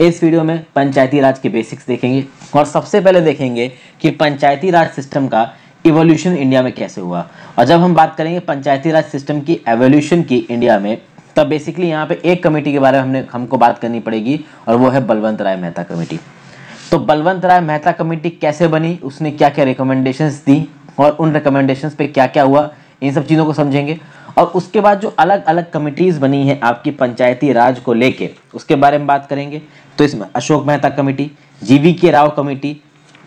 इस वीडियो में पंचायती राज के बेसिक्स देखेंगे और सबसे पहले देखेंगे कि पंचायती राज सिस्टम का इवोल्यूशन इंडिया में कैसे हुआ और जब हम बात करेंगे पंचायती राज सिस्टम की एवोल्यूशन की इंडिया में तब बेसिकली यहाँ पे एक कमेटी के बारे में हमने हमको बात करनी पड़ेगी और वो है बलवंत राय मेहता कमेटी तो बलवंत राय मेहता कमेटी कैसे बनी उसने क्या क्या रिकमेंडेशंस दी और उन रिकमेंडेशंस पे क्या क्या हुआ इन सब चीज़ों को समझेंगे और उसके बाद जो अलग अलग कमिटीज़ बनी हैं आपकी पंचायती राज को लेके उसके बारे में बात करेंगे तो इसमें Ashok Mehta committee G V K Rao committee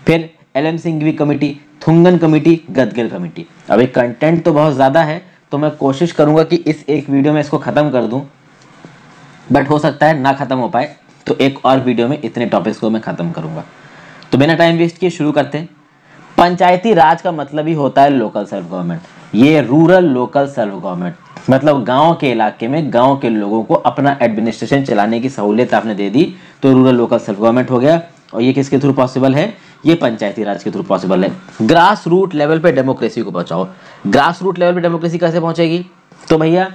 फिर L M Singhvi committee Thungon committee Gadgil committee अब एक कंटेंट तो बहुत ज़्यादा है तो मैं कोशिश करूँगा कि इस एक वीडियो में इसको ख़त्म कर दूँ बट हो सकता है ना ख़त्म हो पाए तो एक और वीडियो में इतने टॉपिक्स को मैं ख़त्म करूँगा तो बिना टाइम वेस्ट किए शुरू करते हैं पंचायती राज का मतलब ही होता है लोकल सेल्फ गवर्नमेंट ये रूरल लोकल सेल्फ गवर्नमेंट मतलब गांव के इलाके में गांव के लोगों को अपना एडमिनिस्ट्रेशन चलाने की सहूलियत आपने दे दी तो रूरल लोकल सेल्फ गवर्नमेंट हो गया और ये किसके थ्रू पॉसिबल है ये पंचायती राज के थ्रू पॉसिबल है ग्रास रूट लेवल पे डेमोक्रेसी को पहुंचाओ ग्रास रूट लेवल पे डेमोक्रेसी कैसे पहुंचेगी तो भैया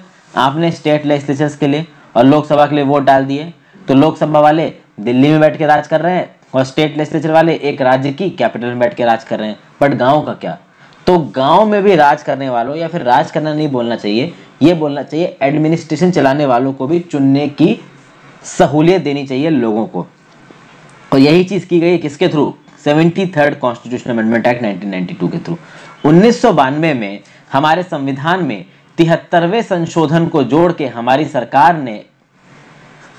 आपने स्टेट लेजिस्लेचर्स के लिए और लोकसभा के लिए वोट डाल दिए तो लोकसभा वाले दिल्ली में बैठ के राज कर रहे हैं और स्टेट लेजिस्लेचर वाले एक राज्य की कैपिटल में बैठ के राज कर रहे हैं बट गाँव का क्या तो गाँव में भी राज करने वालों या फिर राज करना नहीं बोलना चाहिए ये बोलना चाहिए एडमिनिस्ट्रेशन चलाने वालों को भी चुनने की सहूलियत देनी चाहिए लोगों को और यही चीज़ की गई किसके through seventy third constitution amendment act 1992 के थ्रू उन्नीस में हमारे संविधान में तिहत्तरवें संशोधन को जोड़ के हमारी सरकार ने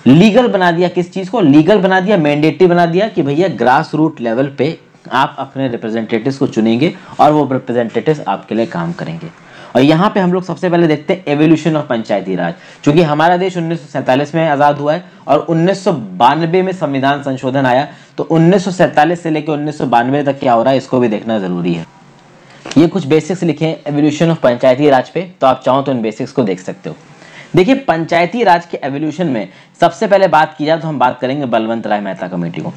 लीगल बना दिया किस चीज़ को लीगल बना दिया मैंडेटरी बना दिया कि भैया ग्रास रूट लेवल पे आप अपने रिप्रेजेंटेटिव्स को चुनेंगे और वो रिप्रेजेंटेटिव्स आपके लिए काम करेंगे और यहाँ पे हम लोग सबसे पहले देखते हैं एवोल्यूशन ऑफ पंचायती राज क्योंकि हमारा देश उन्नीस में आज़ाद हुआ है और उन्नीस में संविधान संशोधन आया तो उन्नीस से लेकर उन्नीस तक क्या हो रहा है इसको भी देखना ज़रूरी है ये कुछ बेसिक्स लिखे हैं एवोल्यूशन ऑफ पंचायती राज पे तो आप चाहो तो इन बेसिक्स को देख सकते हो देखिए पंचायती राज के एवोल्यूशन में सबसे पहले बात की जाए तो हम बात करेंगे बलवंत राय मेहता कमेटी को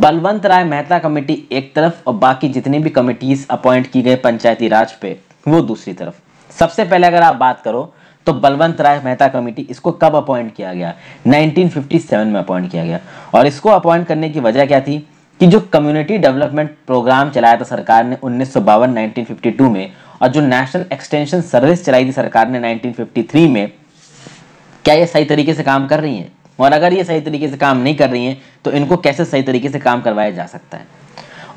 बलवंत राय मेहता कमेटी एक तरफ और बाकी जितनी भी कमेटीज अपॉइंट की गई पंचायती राज पे वो दूसरी तरफ सबसे पहले अगर आप बात करो तो बलवंत राय मेहता कमेटी इसको कब अपॉइंट किया गया 1957 में अपॉइंट किया गया और इसको अपॉइंट करने की वजह क्या थी कि जो कम्युनिटी डेवलपमेंट प्रोग्राम चलाया था सरकार ने उन्नीस सौ में और जो नेशनल एक्सटेंशन सर्विस चलाई थी सरकार ने 1953 में क्या ये सही तरीके से काम कर रही हैं और अगर ये सही तरीके से काम नहीं कर रही हैं तो इनको कैसे सही तरीके से काम करवाया जा सकता है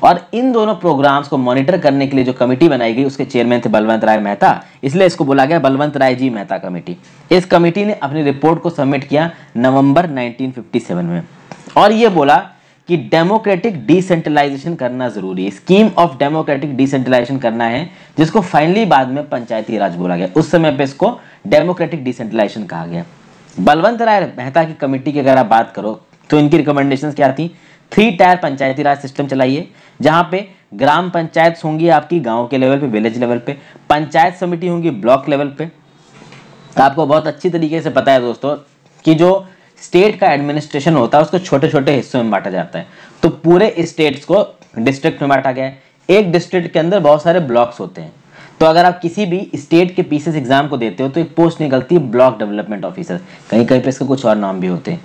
और इन दोनों प्रोग्राम्स को मॉनिटर करने के लिए जो कमेटी बनाई गई उसके चेयरमैन थे बलवंत राय मेहता इसलिए इसको बोला गया बलवंत राय जी मेहता कमेटी इस कमेटी ने अपनी रिपोर्ट को सबमिट किया नवंबर 1957 में और ये बोला कि डेमोक्रेटिक डिसेंट्रलाइजेशन करना जरूरी है स्कीम ऑफ डेमोक्रेटिक डिसेंट्रलाइजेशन करना है जिसको फाइनली बाद में पंचायती राज बोला गया उस समय पर इसको डेमोक्रेटिक डिसेंट्रलाइजेशन कहा गया बलवंत राय मेहता की कमेटी की अगर आप बात करो तो इनकी रिकमेंडेशंस क्या थी three tier panchayati raj system चलाइए जहाँ पे ग्राम पंचायत होंगी आपकी गांव के लेवल पे विलेज लेवल पे पंचायत समिति होंगी ब्लॉक लेवल पे तो आपको बहुत अच्छी तरीके से पता है दोस्तों कि जो स्टेट का एडमिनिस्ट्रेशन होता है उसको छोटे छोटे हिस्सों में बांटा जाता है तो पूरे स्टेट्स को डिस्ट्रिक्ट में बांटा गया है एक डिस्ट्रिक्ट के अंदर बहुत सारे ब्लॉक्स होते हैं तो अगर आप किसी भी स्टेट के पीसीएस एग्जाम को देते हो तो एक पोस्ट निकलती है ब्लॉक डेवलपमेंट ऑफिसर कहीं कहीं पर इसके कुछ और नाम भी होते हैं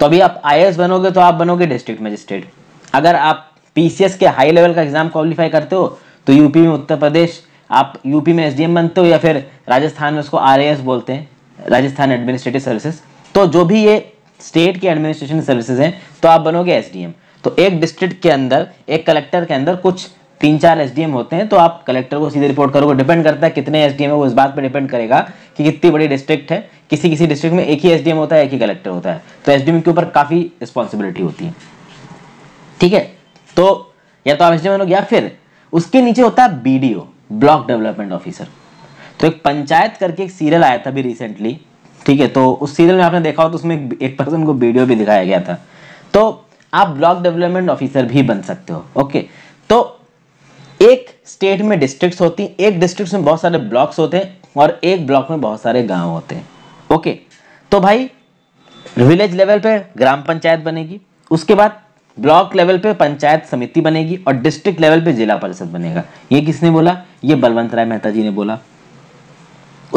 तो अभी आप आई बनोगे तो आप बनोगे डिस्ट्रिक्ट मजिस्ट्रेट अगर आप पी के हाई लेवल का एग्जाम क्वालिफाई करते हो तो यूपी में उत्तर प्रदेश आप यूपी में एस बनते हो या फिर राजस्थान में उसको आर बोलते हैं राजस्थान एडमिनिस्ट्रेटिव सर्विसेज तो जो भी ये स्टेट की एडमिनिस्ट्रेशन सर्विसेज हैं तो आप बनोगे एसडीएम तो एक डिस्ट्रिक्ट के अंदर एक कलेक्टर के अंदर कुछ तीन चार एसडीएम होते हैं तो आप कलेक्टर को सीधे रिपोर्ट करोगे डिपेंड करता है कितने एसडीएम है वो इस बात पर डिपेंड करेगा कि कितनी बड़ी डिस्ट्रिक्ट है किसी किसी डिस्ट्रिक्ट में एक ही एसडीएम होता है एक ही कलेक्टर होता है तो एसडीएम के ऊपर काफ़ी रिस्पॉन्सिबिलिटी होती है ठीक है तो या तो आप एसडीएम बनोगे या फिर उसके नीचे होता है बीडीओ ब्लॉक डेवलपमेंट ऑफिसर तो एक पंचायत करके एक सीरियल आया था अभी रिसेंटली ठीक है तो उस सीरियल में आपने देखा हो तो उसमें एक पर्सन को वीडियो भी दिखाया गया था तो आप ब्लॉक डेवलपमेंट ऑफिसर भी बन सकते हो ओके तो एक स्टेट में डिस्ट्रिक्ट्स होती हैं एक डिस्ट्रिक्ट में बहुत सारे ब्लॉक्स होते हैं और एक ब्लॉक में बहुत सारे गांव होते हैं ओके तो भाई विलेज लेवल पे ग्राम पंचायत बनेगी उसके बाद ब्लॉक लेवल पे पंचायत समिति बनेगी और डिस्ट्रिक्ट लेवल पे जिला परिषद बनेगा ये किसने बोला ये बलवंत राय मेहता जी ने बोला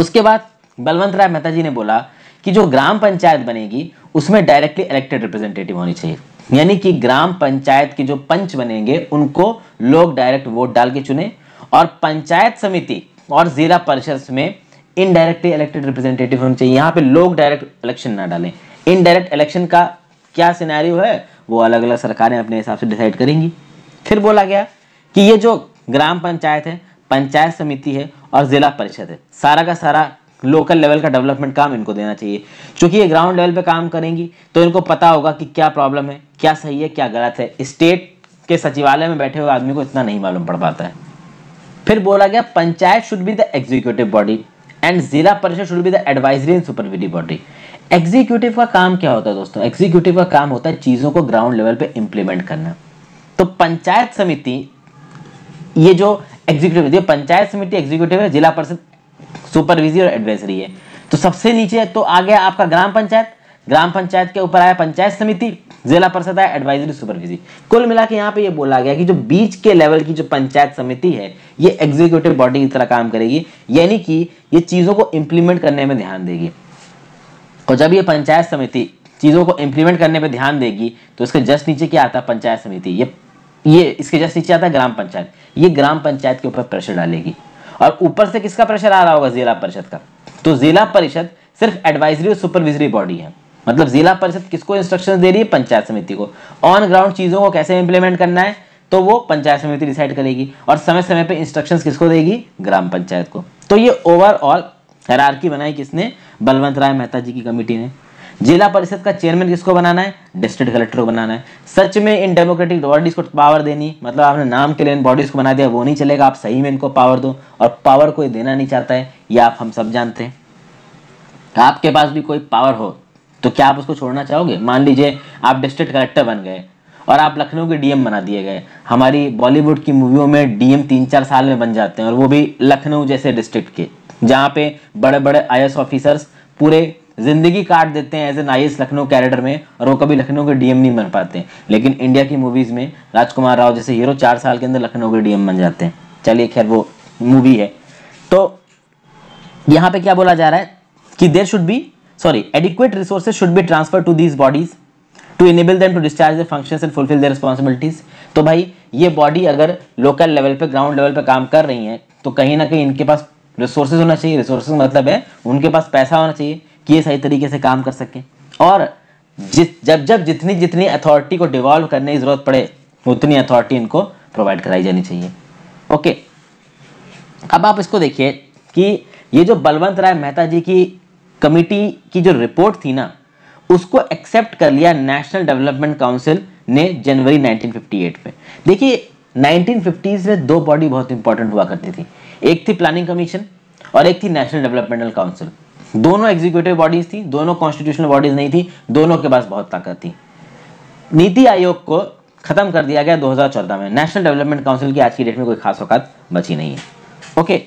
उसके बाद बलवंत राय मेहता जी ने बोला कि जो ग्राम पंचायत बनेगी उसमें डायरेक्टली इलेक्टेड रिप्रेजेंटेटिव होनी चाहिए यानी कि ग्राम पंचायत के जो पंच बनेंगे उनको लोग डायरेक्ट वोट डाल के चुने और पंचायत समिति और जिला परिषद में इनडायरेक्टली इलेक्टेड रिप्रेजेंटेटिव होने चाहिए यहाँ पे लोग डायरेक्ट इलेक्शन ना डालें इनडायरेक्ट इलेक्शन का क्या सिनेरियो है वो अलग अलग सरकारें अपने हिसाब से डिसाइड करेंगी फिर बोला गया कि ये जो ग्राम पंचायत है पंचायत समिति है और जिला परिषद है सारा का सारा लोकल लेवल का डेवलपमेंट काम इनको देना चाहिए क्योंकि ये ग्राउंड लेवल पे काम करेंगी तो इनको पता होगा कि क्या प्रॉब्लम है क्या सही है क्या गलत है स्टेट के सचिवालय में बैठे हुए आदमी को इतना नहीं मालूम पड़ पाता है फिर बोला गया panchayat should be the executive body and zila parishad should be the advisory and supervisory body executive का काम क्या होता है दोस्तों एग्जीक्यूटिव का काम होता है चीज़ों को ग्राउंड लेवल पे इम्प्लीमेंट करना तो पंचायत समिति ये जो एग्जीक्यूटिव पंचायत समिति एग्जीक्यूटिव है जिला परिषद सुपरविजरी और एडवाइजरी है तो सबसे नीचे तो आ गया आपका ग्राम पंचायत ग्राम पंचायत के ऊपर आया पंचायत समिति जिला परिषद है एडवाइजरी सुपरविजरी कुल मिला के यहाँ पे ये बोला गया कि जो बीच के लेवल की जो पंचायत समिति है ये एग्जीक्यूटिव बॉडी की तरह काम करेगी यानी कि ये चीज़ों को इम्प्लीमेंट करने में ध्यान देगी और जब ये पंचायत समिति चीज़ों को इम्प्लीमेंट करने पर ध्यान देगी तो इसके जस्ट नीचे क्या आता है पंचायत समिति ये ये इसके जस्ट नीचे आता है ग्राम पंचायत ये ग्राम पंचायत के ऊपर प्रेशर डालेगी और ऊपर से किसका प्रेशर आ रहा होगा जिला परिषद का तो जिला परिषद सिर्फ एडवाइजरी और सुपरविजरी बॉडी है मतलब जिला परिषद किसको इंस्ट्रक्शन दे रही है पंचायत समिति को ऑन ग्राउंड चीज़ों को कैसे इंप्लीमेंट करना है तो वो पंचायत समिति डिसाइड करेगी और समय समय पर इंस्ट्रक्शन किसको देगी ग्राम पंचायत को तो ये ओवरऑल हरारकी बनाई किसने बलवंत राय मेहता जी की कमेटी ने जिला परिषद का चेयरमैन किसको बनाना है डिस्ट्रिक्ट कलेक्टर को बनाना है सच में इन डेमोक्रेटिक बॉडीज को पावर देनी मतलब आपने नाम के लिए इन बॉडीज को बना दिया वो नहीं चलेगा आप सही में इनको पावर दो और पावर कोई देना नहीं चाहता है ये आप हम सब जानते हैं आपके पास भी कोई पावर हो तो क्या आप उसको छोड़ना चाहोगे मान लीजिए आप डिस्ट्रिक्ट कलेक्टर बन गए और आप लखनऊ के डीएम बना दिए गए हमारी बॉलीवुड की मूवियों में डीएम तीन चार साल में बन जाते हैं और वो भी लखनऊ जैसे डिस्ट्रिक्ट के जहाँ पे बड़े बड़े आई ऑफिसर्स पूरे जिंदगी काट देते हैं as an I Lucknow character में और वो कभी लखनऊ के डीएम नहीं बन पाते लेकिन इंडिया की मूवीज़ में राजकुमार राव जैसे हीरो चार साल के अंदर लखनऊ के डीएम बन जाते हैं चलिए खैर वो मूवी है तो यहाँ पे क्या बोला जा रहा है कि there should be sorry adequate resources should be transferred to these bodies to enable them to discharge the function and fulfil the responsibilities तो भाई ये बॉडी अगर लोकल लेवल पर ग्राउंड लेवल पर काम कर रही है तो कहीं ना कहीं इनके पास रिसोर्सेज होना चाहिए रिसोर्सेज मतलब है उनके पास पैसा होना चाहिए कि ये सही तरीके से काम कर सके और जिस जब जब जितनी जितनी अथॉरिटी को डिवॉल्व करने की ज़रूरत पड़े उतनी अथॉरिटी इनको प्रोवाइड कराई जानी चाहिए ओके अब आप इसको देखिए कि ये जो बलवंत राय मेहता जी की कमिटी की जो रिपोर्ट थी ना उसको एक्सेप्ट कर लिया नेशनल डेवलपमेंट काउंसिल ने जनवरी 1958 में देखिए 1950s में दो बॉडी बहुत इंपॉर्टेंट हुआ करती थी एक थी प्लानिंग कमीशन और एक थी नेशनल डेवलपमेंटल काउंसिल दोनों एग्जीक्यूटिव बॉडीज थी दोनों कॉन्स्टिट्यूशनल बॉडीज नहीं थी दोनों के पास बहुत ताकत थी नीति आयोग को खत्म कर दिया गया 2014 में नेशनल डेवलपमेंट काउंसिल की आज की डेट में कोई खास औकात बची नहीं है ओके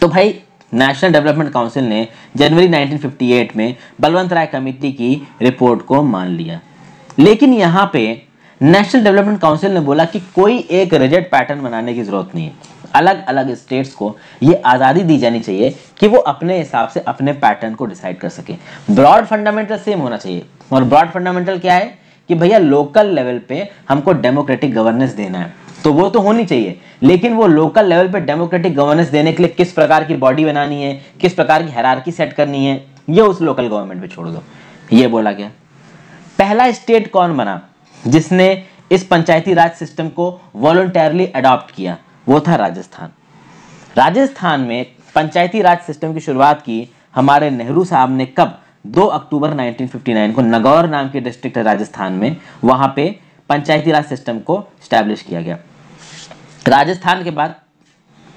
तो भाई नेशनल डेवलपमेंट काउंसिल ने जनवरी 1958 में बलवंत राय कमेटी की रिपोर्ट को मान लिया लेकिन यहाँ पे नेशनल डेवलपमेंट काउंसिल ने बोला कि कोई एक रिजल्ट पैटर्न बनाने की ज़रूरत नहीं है अलग अलग स्टेट्स को ये आज़ादी दी जानी चाहिए कि वो अपने हिसाब से अपने पैटर्न को डिसाइड कर सके ब्रॉड फंडामेंटल सेम होना चाहिए और ब्रॉड फंडामेंटल क्या है कि भैया लोकल लेवल पे हमको डेमोक्रेटिक गवर्नेंस देना है तो वो तो होनी चाहिए लेकिन वो लोकल लेवल पे डेमोक्रेटिक गवर्नेंस देने के लिए किस प्रकार की बॉडी बनानी है किस प्रकार की हैरारकी सेट करनी है ये उस लोकल गवर्नमेंट पे छोड़ दो ये बोला गया पहला स्टेट कौन बना जिसने इस पंचायती राज सिस्टम को वॉलंटियरली अडॉप्ट किया वो था राजस्थान राजस्थान में पंचायती राज सिस्टम की शुरुआत की हमारे नेहरू साहब ने कब 2 अक्टूबर 1959 को नगौर नाम के डिस्ट्रिक्ट राजस्थान में वहाँ पे पंचायती राज सिस्टम को स्टैब्लिश किया गया राजस्थान के बाद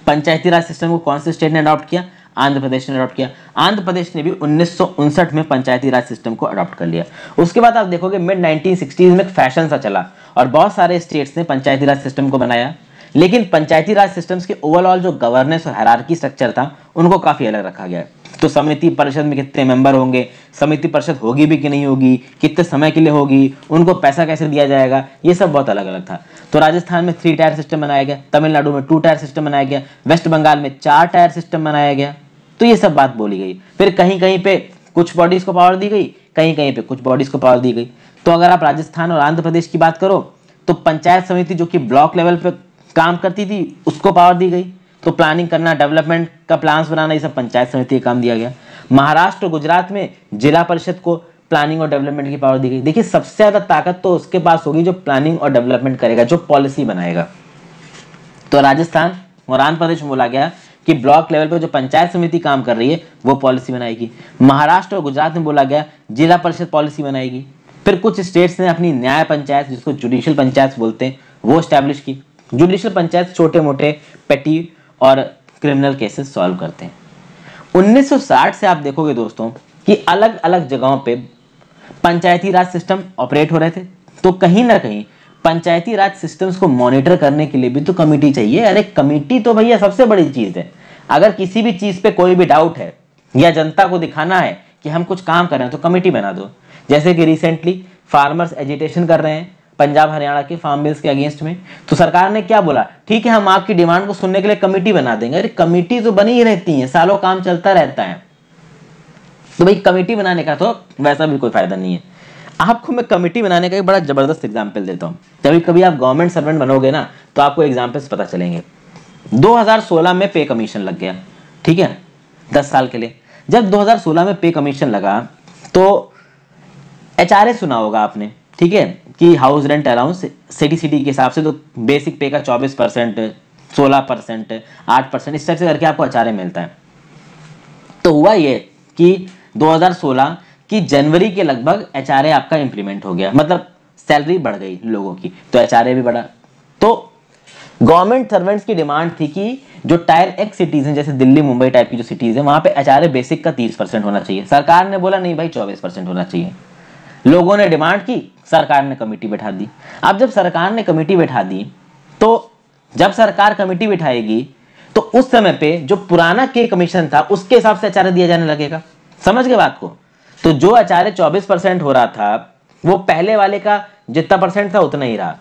पंचायती राज सिस्टम को कौन से स्टेट ने अडॉप्ट किया आंध्र प्रदेश ने अडॉप्ट किया आंध्र प्रदेश ने भी उन्नीस में पंचायती राज सिस्टम को अडॉप्ट कर लिया उसके बाद आप देखोगे मिड नाइनटीन में फैशन सा चला और बहुत सारे स्टेट्स ने पंचायती राज सिस्टम को बनाया लेकिन पंचायती राज सिस्टम्स के ओवरऑल जो गवर्नेंस और हरारकी स्ट्रक्चर था उनको काफ़ी अलग रखा गया है तो समिति परिषद में कितने मेंबर होंगे समिति परिषद होगी भी कि नहीं होगी कितने समय के लिए होगी उनको पैसा कैसे दिया जाएगा ये सब बहुत अलग अलग था तो राजस्थान में थ्री टायर सिस्टम बनाया गया तमिलनाडु में टू टायर सिस्टम बनाया गया वेस्ट बंगाल में चार टायर सिस्टम बनाया गया तो ये सब बात बोली गई फिर कहीं कहीं पर कुछ बॉडीज को पावर दी गई कहीं कहीं पर कुछ बॉडीज को पावर दी गई तो अगर आप राजस्थान और आंध्र प्रदेश की बात करो तो पंचायत समिति जो कि ब्लॉक लेवल पर काम करती थी उसको पावर दी गई तो प्लानिंग करना डेवलपमेंट का प्लान्स बनाना ये सब पंचायत समिति का काम दिया गया महाराष्ट्र गुजरात में जिला परिषद को प्लानिंग और डेवलपमेंट की पावर दी गई देखिए सबसे ज़्यादा ताकत तो उसके पास होगी जो प्लानिंग और डेवलपमेंट करेगा जो पॉलिसी बनाएगा तो राजस्थान और आंध्र प्रदेश में बोला गया कि ब्लॉक लेवल पर जो पंचायत समिति काम कर रही है वो पॉलिसी बनाएगी महाराष्ट्र और गुजरात में बोला गया जिला परिषद पॉलिसी बनाएगी फिर कुछ स्टेट्स ने अपनी न्याय पंचायत जिसको जुडिशियल पंचायत बोलते हैं वो स्टैब्लिश की जुडिशियल पंचायत छोटे मोटे पेटी और क्रिमिनल केसेस सॉल्व करते हैं 1960 से आप देखोगे दोस्तों कि अलग अलग जगहों पे पंचायती राज सिस्टम ऑपरेट हो रहे थे तो कहीं ना कहीं पंचायती राज सिस्टम्स को मॉनिटर करने के लिए भी तो कमेटी चाहिए अरे कमेटी तो भैया सबसे बड़ी चीज़ है अगर किसी भी चीज़ पे कोई भी डाउट है या जनता को दिखाना है कि हम कुछ काम कर रहे हैं तो कमेटी बना दो जैसे कि रिसेंटली फार्मर्स एजिटेशन कर रहे हैं पंजाब हरियाणा के फार्म बिल्स के अगेंस्ट में तो सरकार ने क्या बोला ठीक है हम आपकी डिमांड को सुनने के लिए कमेटी बना देंगे अरे कमेटी तो बनी ही रहती है सालों काम चलता रहता है तो भाई कमेटी बनाने का तो वैसा भी कोई फायदा नहीं है आपको मैं कमेटी बनाने का एक बड़ा जबरदस्त एग्जाम्पल देता हूँ जब कभी आप गवर्नमेंट सर्वेंट बनोगे ना तो आपको एग्जाम्पल्स पता चलेंगे दो में पे कमीशन लग गया ठीक है दस साल के लिए जब 2016 में पे कमीशन लगा तो एच सुना होगा आपने ठीक है कि house rent allowance city city के हिसाब से तो बेसिक पे का चौबीस परसेंट सोलह परसेंट आठ परसेंट इस तरह से करके आपको अचारे मिलता है तो हुआ ये कि 2016 की जनवरी के लगभग एच आपका इम्प्लीमेंट हो गया मतलब सैलरी बढ़ गई लोगों की तो एच भी बढ़ा तो गवर्नमेंट सर्वेंट्स की डिमांड थी कि जो टायर एक्स सिटीज हैं जैसे दिल्ली मुंबई टाइप की जो सिटीज हैं वहाँ पे एच बेसिक का 30 परसेंट होना चाहिए सरकार ने बोला नहीं भाई 24 परसेंट होना चाहिए लोगों ने डिमांड की सरकार ने कमेटी बैठा दी अब जब सरकार ने कमेटी बैठा दी तो जब सरकार कमेटी बैठाएगी तो उस समय पे जो पुराना के कमीशन था उसके हिसाब से आचार्य दिया जाने लगेगा समझ गए बात को तो जो आचार्य 24 परसेंट हो रहा था वो पहले वाले का जितना परसेंट था उतना ही रहा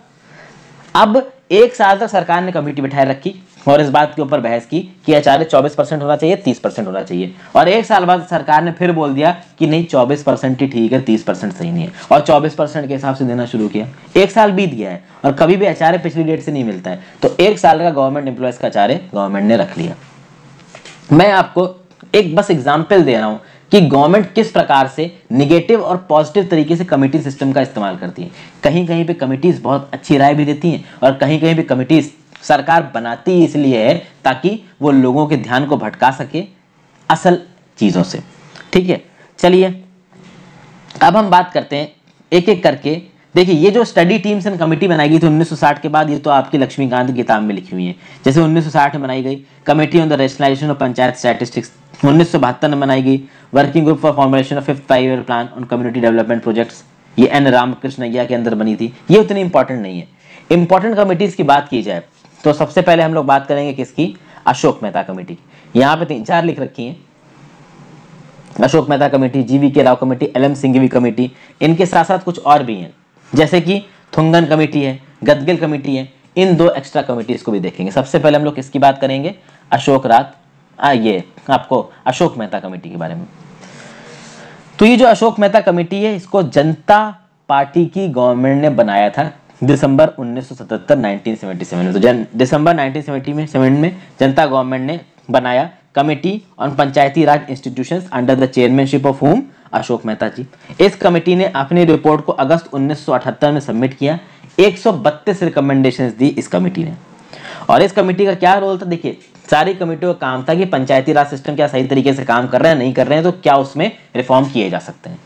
अब एक साल तक सरकार ने कमेटी बैठाई रखी और इस बात के ऊपर बहस की कि आचार्य चौबीस परसेंट होना चाहिए तीस परसेंट होना चाहिए और एक साल बाद सरकार ने फिर बोल दिया कि नहीं चौबीस परसेंट ही ठीक है तीस परसेंट सही नहीं है और चौबीस परसेंट के हिसाब से देना शुरू किया एक साल बीत गया है और कभी भी आचार्य पिछली डेट से नहीं मिलता है तो एक साल का गवर्नमेंट एम्प्लॉयज़ का अचारे गवर्नमेंट ने रख लिया मैं आपको एक बस एग्जाम्पल दे रहा हूँ कि गवर्नमेंट किस प्रकार से निगेटिव और पॉजिटिव तरीके से कमेटी सिस्टम का इस्तेमाल करती है कहीं कहीं पे कमिटीज बहुत अच्छी राय भी देती हैं और कहीं कहीं पे कमिटीज सरकार बनाती इसलिए है ताकि वो लोगों के ध्यान को भटका सके असल चीज़ों से ठीक है चलिए अब हम बात करते हैं एक एक करके देखिए ये जो स्टडी टीम्स एंड कमेटी बनाई गई थी 1960 के बाद ये तो आपकी लक्ष्मीकांत की किताब में लिखी हुई है जैसे 1960 में बनाई गई committee on the rationalisation of panchayat statistics उन्नीस में बनाई गई working group for formation of fifth five year plan on community development projects ये एन रामकृष्ण अय्या के अंदर बनी थी ये उतनी इंपॉर्टेंट नहीं है इंपॉर्टेंट कमेटीज़ की बात की जाए तो सबसे पहले हम लोग बात करेंगे किसकी अशोक मेहता कमेटी यहाँ पे तीन चार लिख रखी है Ashok Mehta committee G V K Rao committee L M Singhvi committee इनके साथ साथ कुछ और भी हैं जैसे कि थुंगन कमेटी है गदगिल कमेटी है इन दो एक्स्ट्रा कमेटीज को भी देखेंगे सबसे पहले हम लोग किसकी बात करेंगे अशोक रात आइए ये आपको अशोक मेहता कमेटी के बारे में तो ये जो अशोक मेहता कमेटी है इसको जनता पार्टी की गवर्नमेंट ने बनाया था दिसंबर 1977 1977 में तो जन दिसंबर 1970 में सेवन में जनता गवर्नमेंट ने बनाया committee on panchayati Raj institution under the chairmanship of home Ashok Mehta ji इस कमेटी ने अपनी रिपोर्ट को अगस्त 1978 में सबमिट किया 132 रिकमेंडेशन दी इस कमेटी ने और इस कमेटी का क्या रोल था देखिए सारी कमेटियों का काम था कि पंचायती राज सिस्टम क्या सही तरीके से काम कर रहे हैं नहीं कर रहे हैं तो क्या उसमें रिफॉर्म किए जा सकते हैं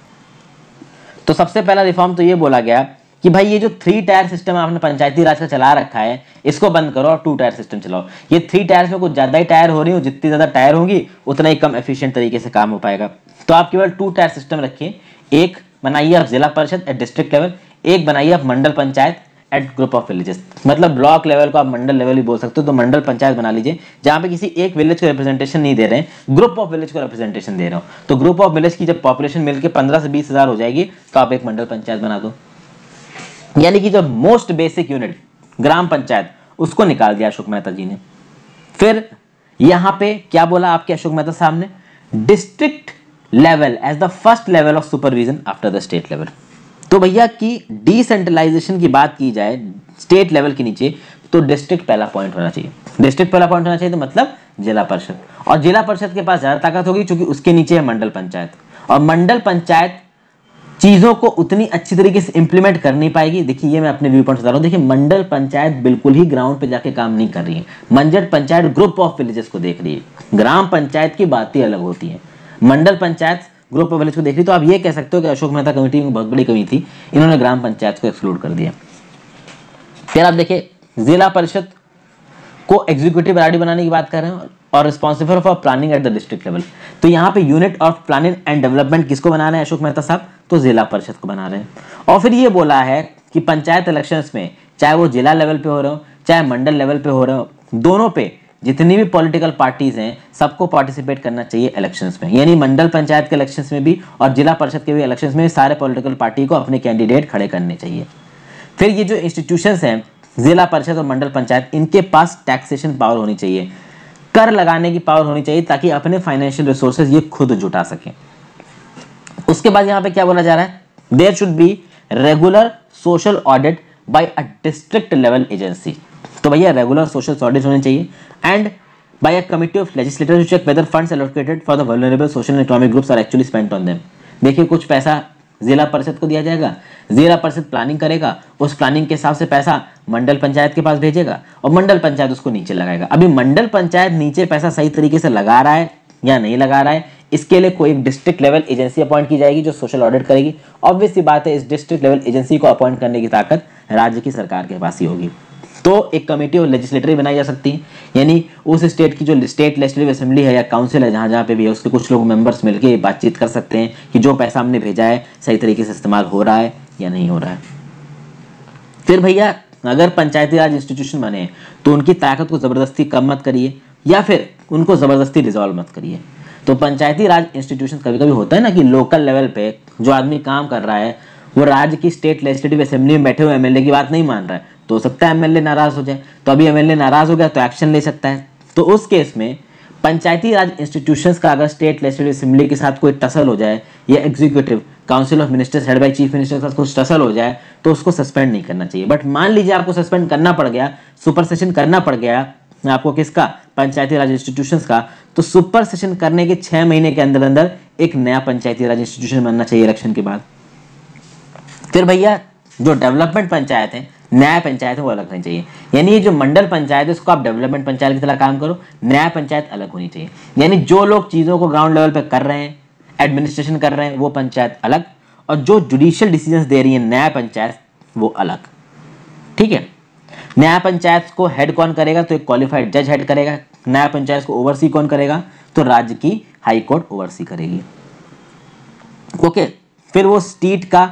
तो सबसे पहला रिफॉर्म तो ये बोला गया कि भाई ये जो थ्री टायर सिस्टम आपने पंचायती राज का चला रखा है इसको बंद करो और टू टायर सिस्टम चलाओ ये थ्री टायर्स में कुछ ज़्यादा ही टायर हो रही हो जितनी ज़्यादा टायर होंगी उतना ही कम एफिशिएंट तरीके से काम हो पाएगा तो आप केवल टू टायर सिस्टम रखिए एक बनाइए आप जिला परिषद एट डिस्ट्रिक्ट लेवल एक बनाइए आप mandal panchayat at group of villages मतलब ब्लॉक लेवल को आप मंडल लेवल भी बोल सकते हो तो मंडल पंचायत बना लीजिए जहां पे किसी एक विलेज को रिप्रेजेंटेशन नहीं दे रहे हैं ग्रुप ऑफ विलेज को रिप्रेजेंटेशन दे रहे हो तो ग्रुप ऑफ विलेज की जब पॉपुलेशन मिलकर पंद्रह से बीस हज़ार हो जाएगी तो आप एक मंडल पंचायत बना दो यानी कि जो most basic unit gram panchayat उसको निकाल दिया अशोक मेहता जी ने फिर यहां पे क्या बोला आपके अशोक मेहता साहब ने district level as the first level of supervision after the state level तो भैया की डिसेंट्रलाइजेशन की बात की जाए स्टेट लेवल के नीचे तो डिस्ट्रिक्ट पहला पॉइंट होना चाहिए डिस्ट्रिक्ट पहला पॉइंट होना चाहिए तो मतलब जिला परिषद और जिला परिषद के पास ज़्यादा ताकत होगी क्योंकि उसके नीचे है मंडल पंचायत और मंडल पंचायत चीज़ों को उतनी अच्छी तरीके से इंप्लीमेंट कर नहीं पाएगी देखिए ये मैं अपने व्यू पॉइंट बता रहा हूँ देखिए मंडल पंचायत बिल्कुल ही ग्राउंड पे जाके काम नहीं कर रही है मंजर पंचायत ग्रुप ऑफ विलेजेस को देख रही है ग्राम पंचायत की बात ही अलग होती है mandal panchayat group of village को देख रही तो आप ये कह सकते हो कि अशोक मेहता कमेटी में बहुत बड़ी कमी थी इन्होंने ग्राम पंचायत को एक्सक्लूड कर दिया फिर आप देखिए जिला परिषद को एग्जीक्यूटिव बनाने की बात कर रहे हैं और responsible for planning at the district level तो यहाँ पे unit of planning and development किसको बना रहे हैं अशोक मेहता साहब तो जिला परिषद को बना रहे हैं और फिर ये बोला है कि पंचायत इलेक्शन में चाहे वो जिला लेवल पे हो रहे हो चाहे मंडल लेवल पे हो रहे हो दोनों पे जितनी भी पॉलिटिकल पार्टीज हैं सबको पार्टिसिपेट करना चाहिए इलेक्शंस में यानी मंडल पंचायत के इलेक्शंस में भी और जिला परिषद के भी इलेक्शंस में सारे पॉलिटिकल पार्टी को अपने कैंडिडेट खड़े करने चाहिए फिर ये जो इंस्टीट्यूशंस हैं जिला परिषद और मंडल पंचायत इनके पास टैक्सेशन पावर होनी चाहिए कर लगाने की पावर होनी चाहिए ताकि अपने फाइनेंशियल रिसोर्सेज ये खुद जुटा सके उसके बाद यहां पे क्या बोला जा रहा है there should be regular social audit by a district level agency तो भैया रेगुलर सोशल ऑडिट होने चाहिए and by a committee of legislator check whether funds allocated for the vulnerable social economic groups are actually spent on them देखिए कुछ पैसा जिला परिषद को दिया जाएगा जिला परिषद प्लानिंग करेगा उस प्लानिंग के हिसाब से पैसा मंडल पंचायत के पास भेजेगा और मंडल पंचायत उसको नीचे लगाएगा अभी मंडल पंचायत नीचे पैसा सही तरीके से लगा रहा है या नहीं लगा रहा है इसके लिए कोई डिस्ट्रिक्ट लेवल एजेंसी अपॉइंट की जाएगी जो सोशल ऑडिट करेगी ऑब्वियस बात है इस डिस्ट्रिक्ट लेवल एजेंसी को अपॉइंट करने की ताकत राज्य की सरकार के पास ही होगी तो एक कमेटी ऑफ लेजिस्लेटरी बनाई जा सकती है यानी उस स्टेट की जो स्टेट लेजिस्लेटिव असेंबली है या काउंसिल है जहाँ जहाँ पे भी है उसके कुछ लोग मेंबर्स मिलकर बातचीत कर सकते हैं कि जो पैसा हमने भेजा है सही तरीके से इस्तेमाल हो रहा है या नहीं हो रहा है फिर भैया अगर पंचायती राज इंस्टीट्यूशन बने तो उनकी ताकत को ज़बरदस्ती कम मत करिए या फिर उनको ज़बरदस्ती रिजॉल्व मत करिए तो पंचायती राज इंस्टीट्यूशन कभी कभी होता है ना कि लोकल लेवल पे जो आदमी काम कर रहा है वो राज्य की स्टेट लेजिस्लेटिव असेंबली में बैठे हुए एमएलए की बात नहीं मान रहा है तो हो सकता है एमएलए नाराज़ हो जाए तो अभी एमएलए नाराज़ हो गया तो एक्शन ले सकता है तो उस केस में पंचायती राज इंस्टीट्यूशंस का अगर स्टेट लेजिस्लेटिव असेंबली के साथ कोई टसल हो जाए या executive council of ministers head by chief minister के साथ कुछ टसल हो जाए तो उसको सस्पेंड नहीं करना चाहिए बट मान लीजिए आपको सस्पेंड करना पड़ गया सुपर सेशन करना पड़ गया आपको किसका पंचायती राज इंस्टीट्यूशंस का तो सुपर सेशन करने के छः महीने के अंदर अंदर एक नया पंचायती राज इंस्टीट्यूशन बनना चाहिए इलेक्शन के बाद फिर भैया जो डेवलपमेंट पंचायत है न्याय पंचायत है वो अलग होनी चाहिए यानी ये जो मंडल पंचायत है उसको आप डेवलपमेंट पंचायत की तरह काम करो न्याय पंचायत अलग होनी चाहिए यानी जो लोग चीज़ों को ग्राउंड लेवल पर कर रहे हैं एडमिनिस्ट्रेशन कर रहे हैं वो पंचायत अलग और जो जुडिशियल डिसीजन दे रही है न्याय पंचायत वो अलग ठीक है न्याय पंचायत को हेड कौन करेगा तो एक क्वालिफाइड जज हेड करेगा न्याय पंचायत को ओवरसी कौन करेगा तो राज्य की हाई कोर्ट ओवरसी करेगी ओके फिर वो स्टेट का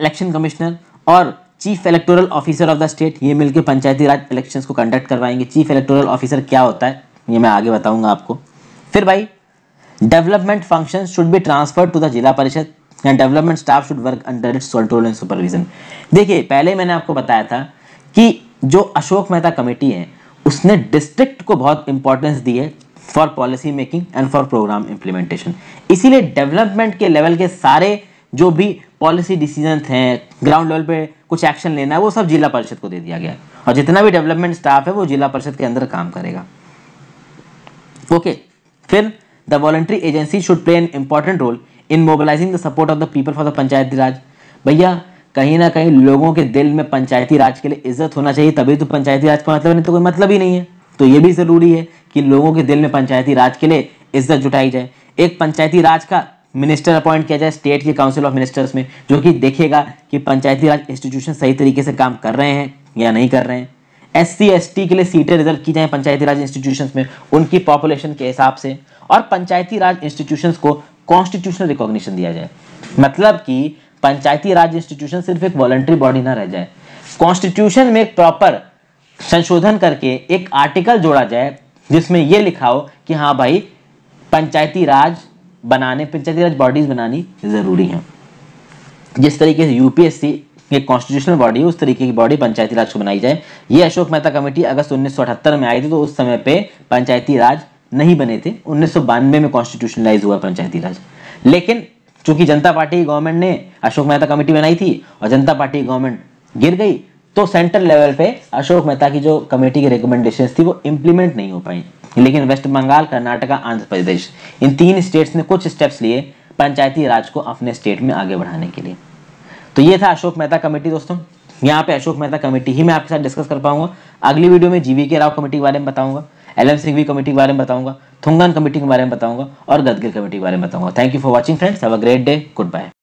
इलेक्शन कमिश्नर और chief electoral officer of the state ये मिलकर पंचायती राज इलेक्शंस को कंडक्ट करवाएंगे चीफ इलेक्टोरल ऑफिसर क्या होता है ये मैं आगे बताऊंगा आपको फिर भाई development function should be transfer to the Zila Parishad and development staff should work under its control and supervision देखिए पहले मैंने आपको बताया था कि जो अशोक मेहता कमेटी है उसने डिस्ट्रिक्ट को बहुत इंपॉर्टेंस दी है for policy making and for programme implementation इसीलिए डेवलपमेंट के लेवल के सारे जो भी पॉलिसी डिसीजन हैं ग्राउंड लेवल पे कुछ एक्शन लेना है वो सब जिला परिषद को दे दिया गया है और जितना भी डेवलपमेंट स्टाफ है वो जिला परिषद के अंदर काम करेगा ओके फिर the voluntary agency should play an important role in mobilising the support of the people for the Panchayati Raj भैया कहीं ना कहीं लोगों के दिल में पंचायती राज के लिए इज्जत होना चाहिए तभी तो पंचायती राज का मतलब नहीं तो कोई मतलब ही नहीं है तो ये भी ज़रूरी है कि लोगों के दिल में पंचायती राज के लिए इज्जत जुटाई जाए एक पंचायती राज का मिनिस्टर अपॉइंट किया जाए स्टेट की काउंसिल ऑफ मिनिस्टर्स में जो कि देखेगा कि पंचायती राज इंस्टीट्यूशन सही तरीके से काम कर रहे हैं या नहीं कर रहे हैं एस सी के लिए सीटें रिजर्व की जाए पंचायती राज इंस्टीट्यूशन में उनकी पॉपुलेशन के हिसाब से और पंचायती राज इंस्टीट्यूशन को कॉन्स्टिट्यूशनल रिकॉग्निशन दिया जाए मतलब कि पंचायती राज इंस्टीट्यूशन सिर्फ एक वॉलंटरी बॉडी ना रह जाए कॉन्स्टिट्यूशन में एक प्रॉपर संशोधन करके एक आर्टिकल जोड़ा जाए जिसमें यह लिखा हो कि हाँ भाई पंचायती राज बनाने पंचायतीराज बॉडीज बनानी ज़रूरी है जिस तरीके से यूपीएससी ये कॉन्स्टिट्यूशनल बॉडी उस तरीके की बॉडी पंचायती राज को बनाई जाए ये अशोक मेहता कमेटी अगस्त उन्नीस में आई थी तो उस समय पे पंचायती राज नहीं बने थे उन्नीस में कॉन्स्टिट्यूशनलाइज हुआ पंचायती राज लेकिन चूंकि जनता पार्टी गवर्नमेंट ने अशोक मेहता कमेटी बनाई थी और जनता पार्टी गवर्नमेंट गिर गई तो सेंट्रल लेवल पे अशोक मेहता की जो कमेटी की रिकमेंडेशन थी वो इम्प्लीमेंट नहीं हो पाई लेकिन वेस्ट बंगाल कर्नाटका आंध्र प्रदेश इन तीन स्टेट्स ने कुछ स्टेप्स लिए पंचायती राज को अपने स्टेट में आगे बढ़ाने के लिए तो ये था अशोक मेहता कमेटी दोस्तों यहाँ पे अशोक मेहता कमेटी ही मैं आपके साथ डिस्कस कर पाऊंगा अगली वीडियो में जीवी के राव कमेटी के बारे में बताऊंगा एल एम सिंह कमेटी के बारे में बताऊंगा थुंगन कमेटी के बारे में बताऊंगा और गदगिर कमेटी के बारे में बताऊंगा thank you for watching friends have a great day good bye